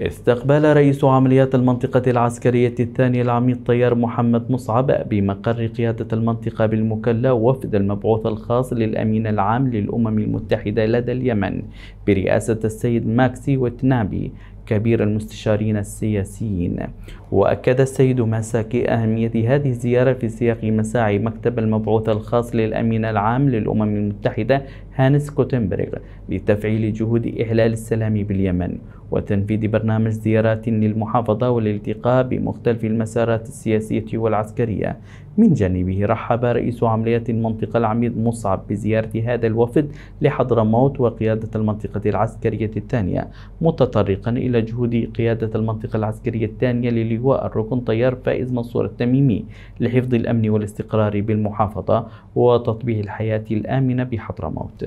استقبل رئيس عمليات المنطقة العسكرية الثاني العميد طيار محمد مصعب بمقر قيادة المنطقة بالمكلا وفد المبعوث الخاص للأمين العام للأمم المتحدة لدى اليمن برئاسة السيد ماكسي وتنابي كبير المستشارين السياسيين وأكد السيد ماساكي أهمية هذه الزيارة في سياق مساعي مكتب المبعوث الخاص للأمين العام للأمم المتحدة هانس كوتنبرغ لتفعيل جهود إحلال السلام باليمن وتنفيذ برنامج زيارات للمحافظة والالتقاء بمختلف المسارات السياسية والعسكرية من جانبه رحب رئيس عملية المنطقة العميد مصعب بزيارة هذا الوفد لحضرموت وقيادة المنطقة العسكرية الثانية متطرقا إلى إلى جهود قيادة المنطقة العسكرية الثانية للواء الركن طيار فائز منصور التميمي لحفظ الأمن والاستقرار بالمحافظة وتطبيع الحياة الآمنة بحضرموت.